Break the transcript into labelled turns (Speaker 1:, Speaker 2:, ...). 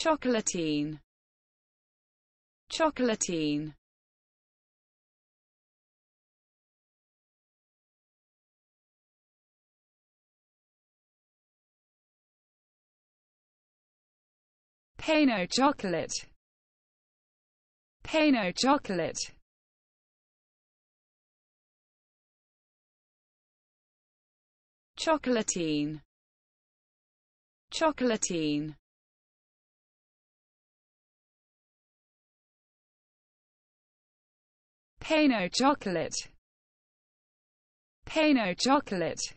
Speaker 1: chocolatine chocolatine Pano chocolate Pano chocolate Chocolatine Chocolatine Pinot chocolate. Pinot chocolate.